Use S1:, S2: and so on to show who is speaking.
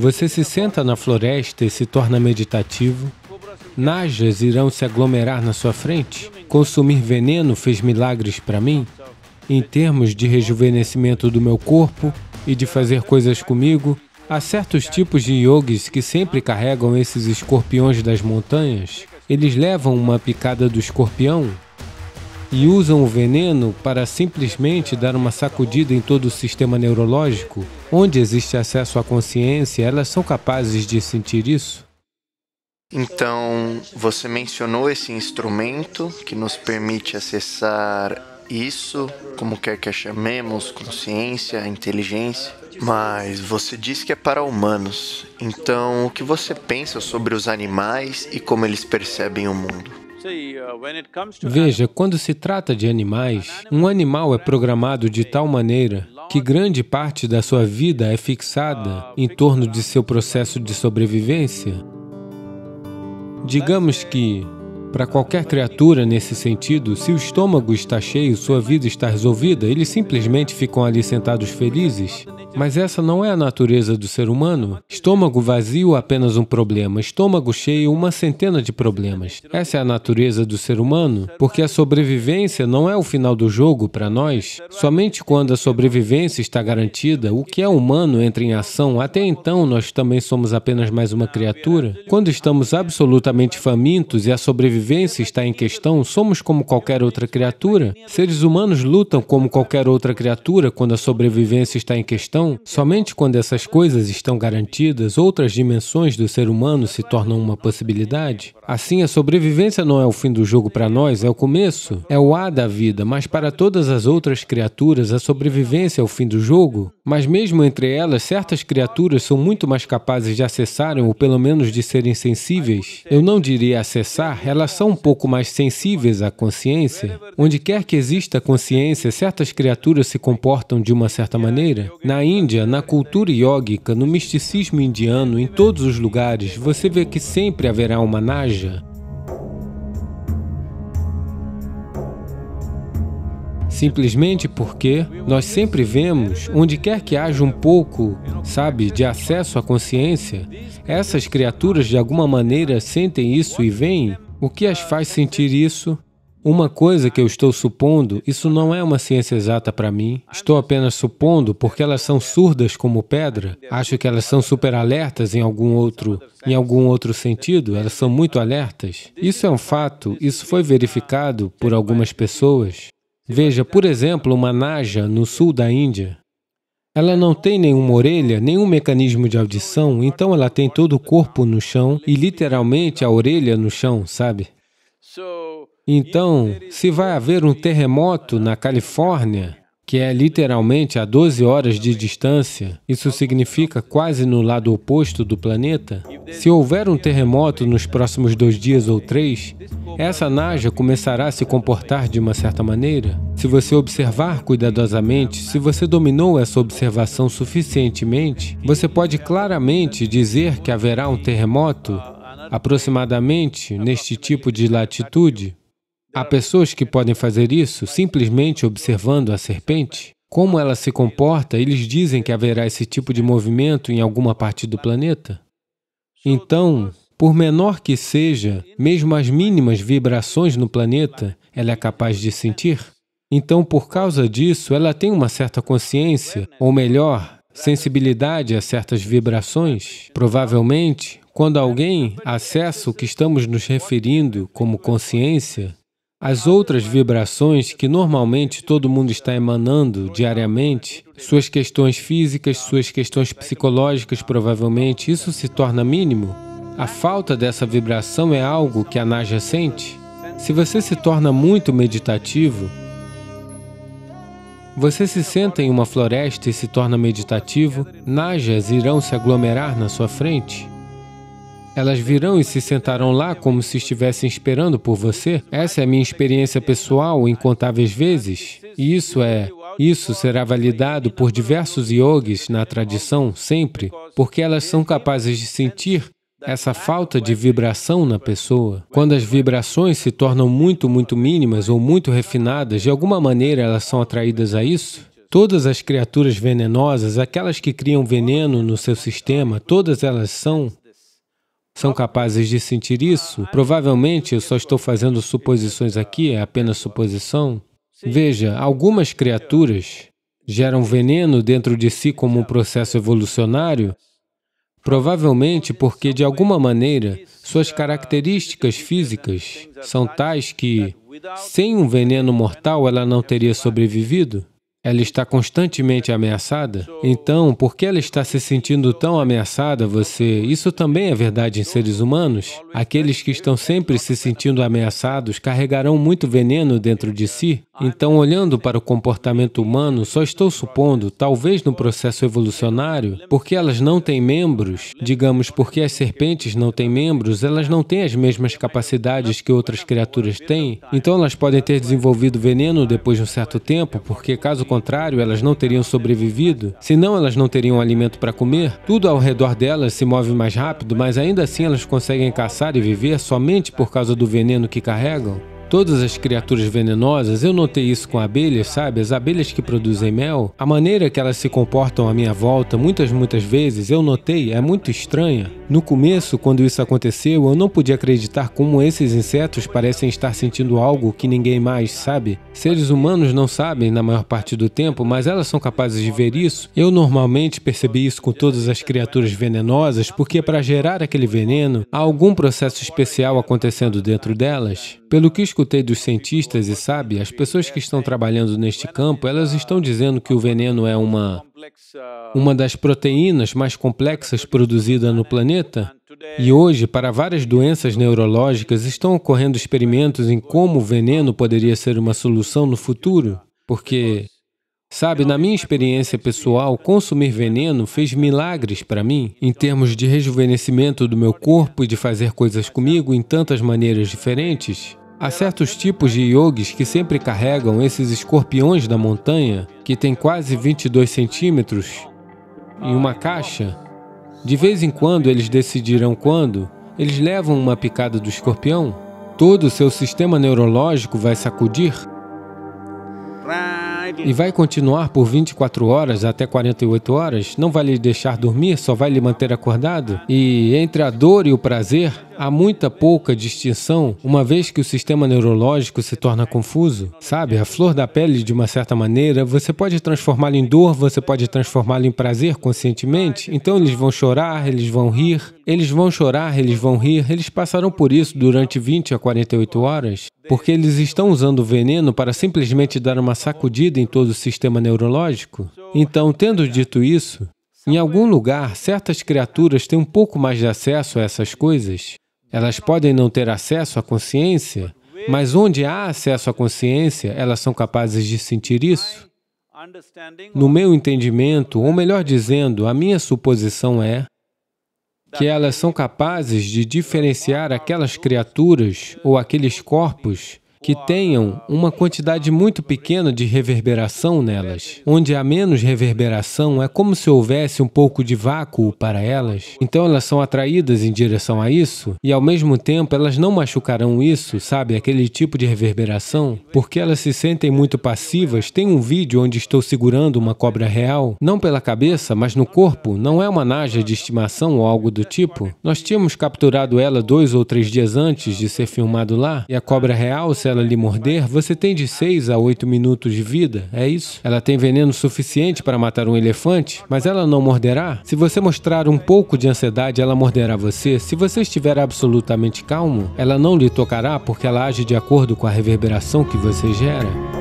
S1: Você se senta na floresta e se torna meditativo. Najas irão se aglomerar na sua frente. Consumir veneno fez milagres para mim, em termos de rejuvenescimento do meu corpo e de fazer coisas comigo. Há certos tipos de yogis que sempre carregam esses escorpiões das montanhas. Eles levam uma picada do escorpião e usam o veneno para simplesmente dar uma sacudida em todo o sistema neurológico, onde existe acesso à consciência, elas são capazes de sentir isso? Então, você mencionou esse instrumento que nos permite acessar isso, como quer que a chamemos, consciência, inteligência. Mas você diz que é para humanos. Então, o que você pensa sobre os animais e como eles percebem o mundo? Uh, Veja, quando se trata de animais, um animal é programado de tal maneira que grande parte da sua vida é fixada em torno de seu processo de sobrevivência. Digamos que, para qualquer criatura nesse sentido, se o estômago está cheio, sua vida está resolvida, eles simplesmente ficam ali sentados felizes. Mas essa não é a natureza do ser humano. Estômago vazio, é apenas um problema. Estômago cheio, uma centena de problemas. Essa é a natureza do ser humano, porque a sobrevivência não é o final do jogo para nós. Somente quando a sobrevivência está garantida, o que é humano entra em ação. Até então, nós também somos apenas mais uma criatura. Quando estamos absolutamente famintos e a sobrevivência está em questão, somos como qualquer outra criatura. Seres humanos lutam como qualquer outra criatura quando a sobrevivência está em questão então, somente quando essas coisas estão garantidas, outras dimensões do ser humano se tornam uma possibilidade. Assim, a sobrevivência não é o fim do jogo para nós, é o começo, é o A da vida, mas para todas as outras criaturas, a sobrevivência é o fim do jogo. Mas mesmo entre elas, certas criaturas são muito mais capazes de acessarem ou pelo menos de serem sensíveis. Eu não diria acessar, elas são um pouco mais sensíveis à consciência. Onde quer que exista consciência, certas criaturas se comportam de uma certa maneira. Na Índia, na cultura iógica, no misticismo indiano, em todos os lugares, você vê que sempre haverá uma naja. Simplesmente porque nós sempre vemos, onde quer que haja um pouco, sabe, de acesso à consciência, essas criaturas de alguma maneira sentem isso e veem. O que as faz sentir isso uma coisa que eu estou supondo, isso não é uma ciência exata para mim, estou apenas supondo porque elas são surdas como pedra, acho que elas são super alertas em algum outro, em algum outro sentido, elas são muito alertas. Isso é um fato, isso foi verificado por algumas pessoas. Veja, por exemplo, uma naja no sul da Índia. Ela não tem nenhuma orelha, nenhum mecanismo de audição, então ela tem todo o corpo no chão e literalmente a orelha no chão, sabe? Então, se vai haver um terremoto na Califórnia, que é literalmente a 12 horas de distância, isso significa quase no lado oposto do planeta, se houver um terremoto nos próximos dois dias ou três, essa naja começará a se comportar de uma certa maneira. Se você observar cuidadosamente, se você dominou essa observação suficientemente, você pode claramente dizer que haverá um terremoto aproximadamente neste tipo de latitude Há pessoas que podem fazer isso simplesmente observando a serpente. Como ela se comporta, eles dizem que haverá esse tipo de movimento em alguma parte do planeta. Então, por menor que seja, mesmo as mínimas vibrações no planeta, ela é capaz de sentir. Então, por causa disso, ela tem uma certa consciência, ou melhor, sensibilidade a certas vibrações. Provavelmente, quando alguém acessa o que estamos nos referindo como consciência, as outras vibrações que normalmente todo mundo está emanando diariamente, suas questões físicas, suas questões psicológicas, provavelmente, isso se torna mínimo. A falta dessa vibração é algo que a Naja sente. Se você se torna muito meditativo, você se senta em uma floresta e se torna meditativo, najas irão se aglomerar na sua frente. Elas virão e se sentarão lá como se estivessem esperando por você. Essa é a minha experiência pessoal incontáveis vezes. E isso é isso será validado por diversos yogis na tradição sempre, porque elas são capazes de sentir essa falta de vibração na pessoa. Quando as vibrações se tornam muito, muito mínimas ou muito refinadas, de alguma maneira elas são atraídas a isso? Todas as criaturas venenosas, aquelas que criam veneno no seu sistema, todas elas são são capazes de sentir isso? Provavelmente, eu só estou fazendo suposições aqui, é apenas suposição. Veja, algumas criaturas geram veneno dentro de si como um processo evolucionário, provavelmente porque, de alguma maneira, suas características físicas são tais que, sem um veneno mortal, ela não teria sobrevivido ela está constantemente ameaçada. Então, por que ela está se sentindo tão ameaçada, você... Isso também é verdade em seres humanos. Aqueles que estão sempre se sentindo ameaçados carregarão muito veneno dentro de si. Então, olhando para o comportamento humano, só estou supondo, talvez no processo evolucionário, porque elas não têm membros, digamos, porque as serpentes não têm membros, elas não têm as mesmas capacidades que outras criaturas têm, então elas podem ter desenvolvido veneno depois de um certo tempo, porque caso contrário, elas não teriam sobrevivido, senão elas não teriam alimento para comer. Tudo ao redor delas se move mais rápido, mas ainda assim elas conseguem caçar e viver somente por causa do veneno que carregam todas as criaturas venenosas, eu notei isso com abelhas, sabe? As abelhas que produzem mel, a maneira que elas se comportam à minha volta, muitas, muitas vezes, eu notei, é muito estranha. No começo, quando isso aconteceu, eu não podia acreditar como esses insetos parecem estar sentindo algo que ninguém mais sabe. Seres humanos não sabem na maior parte do tempo, mas elas são capazes de ver isso. Eu normalmente percebi isso com todas as criaturas venenosas, porque para gerar aquele veneno, há algum processo especial acontecendo dentro delas. Pelo que os escutei dos cientistas e, sabe, as pessoas que estão trabalhando neste campo, elas estão dizendo que o veneno é uma, uma das proteínas mais complexas produzida no planeta. E hoje, para várias doenças neurológicas, estão ocorrendo experimentos em como o veneno poderia ser uma solução no futuro, porque, sabe, na minha experiência pessoal, consumir veneno fez milagres para mim, em termos de rejuvenescimento do meu corpo e de fazer coisas comigo em tantas maneiras diferentes. Há certos tipos de yogis que sempre carregam esses escorpiões da montanha, que tem quase 22 centímetros, em uma caixa. De vez em quando, eles decidirão quando, eles levam uma picada do escorpião. Todo o seu sistema neurológico vai sacudir e vai continuar por 24 horas até 48 horas, não vai lhe deixar dormir, só vai lhe manter acordado. E entre a dor e o prazer, há muita pouca distinção, uma vez que o sistema neurológico se torna confuso. Sabe, a flor da pele, de uma certa maneira, você pode transformá-la em dor, você pode transformá-la em prazer conscientemente. Então eles vão chorar, eles vão rir, eles vão chorar, eles vão rir, eles passarão por isso durante 20 a 48 horas porque eles estão usando o veneno para simplesmente dar uma sacudida em todo o sistema neurológico? Então, tendo dito isso, em algum lugar, certas criaturas têm um pouco mais de acesso a essas coisas. Elas podem não ter acesso à consciência, mas onde há acesso à consciência, elas são capazes de sentir isso. No meu entendimento, ou melhor dizendo, a minha suposição é que elas são capazes de diferenciar aquelas criaturas ou aqueles corpos que tenham uma quantidade muito pequena de reverberação nelas. Onde há menos reverberação, é como se houvesse um pouco de vácuo para elas. Então elas são atraídas em direção a isso e, ao mesmo tempo, elas não machucarão isso, sabe, aquele tipo de reverberação, porque elas se sentem muito passivas. Tem um vídeo onde estou segurando uma cobra real, não pela cabeça, mas no corpo, não é uma naja de estimação ou algo do tipo. Nós tínhamos capturado ela dois ou três dias antes de ser filmado lá e a cobra real se ela lhe morder, você tem de 6 a 8 minutos de vida, é isso? Ela tem veneno suficiente para matar um elefante, mas ela não morderá? Se você mostrar um pouco de ansiedade, ela morderá você. Se você estiver absolutamente calmo, ela não lhe tocará porque ela age de acordo com a reverberação que você gera.